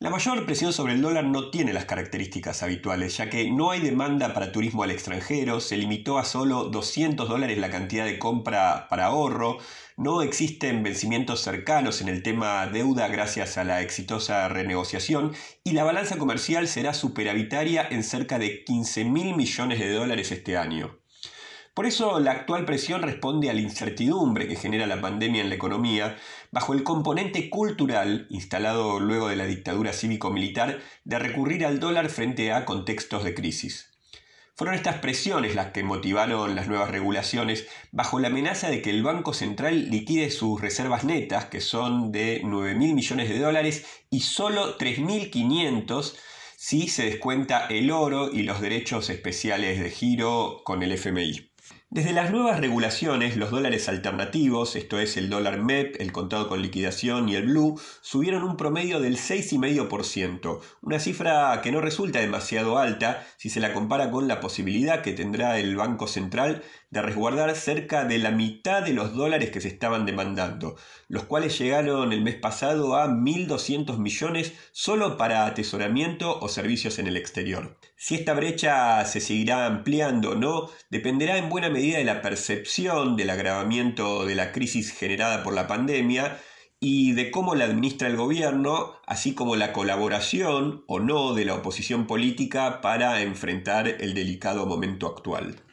La mayor presión sobre el dólar no tiene las características habituales, ya que no hay demanda para turismo al extranjero, se limitó a solo 200 dólares la cantidad de compra para ahorro, no existen vencimientos cercanos en el tema deuda gracias a la exitosa renegociación y la balanza comercial será superavitaria en cerca de 15 mil millones de dólares este año. Por eso la actual presión responde a la incertidumbre que genera la pandemia en la economía bajo el componente cultural instalado luego de la dictadura cívico-militar de recurrir al dólar frente a contextos de crisis. Fueron estas presiones las que motivaron las nuevas regulaciones bajo la amenaza de que el Banco Central liquide sus reservas netas, que son de 9.000 millones de dólares y solo 3.500 si se descuenta el oro y los derechos especiales de giro con el FMI. Desde las nuevas regulaciones, los dólares alternativos, esto es el dólar MEP, el contado con liquidación y el blue, subieron un promedio del 6,5%, una cifra que no resulta demasiado alta si se la compara con la posibilidad que tendrá el Banco Central de resguardar cerca de la mitad de los dólares que se estaban demandando, los cuales llegaron el mes pasado a 1.200 millones solo para atesoramiento o servicios en el exterior. Si esta brecha se seguirá ampliando o no, dependerá en buena medida medida de la percepción del agravamiento de la crisis generada por la pandemia y de cómo la administra el gobierno, así como la colaboración o no de la oposición política para enfrentar el delicado momento actual.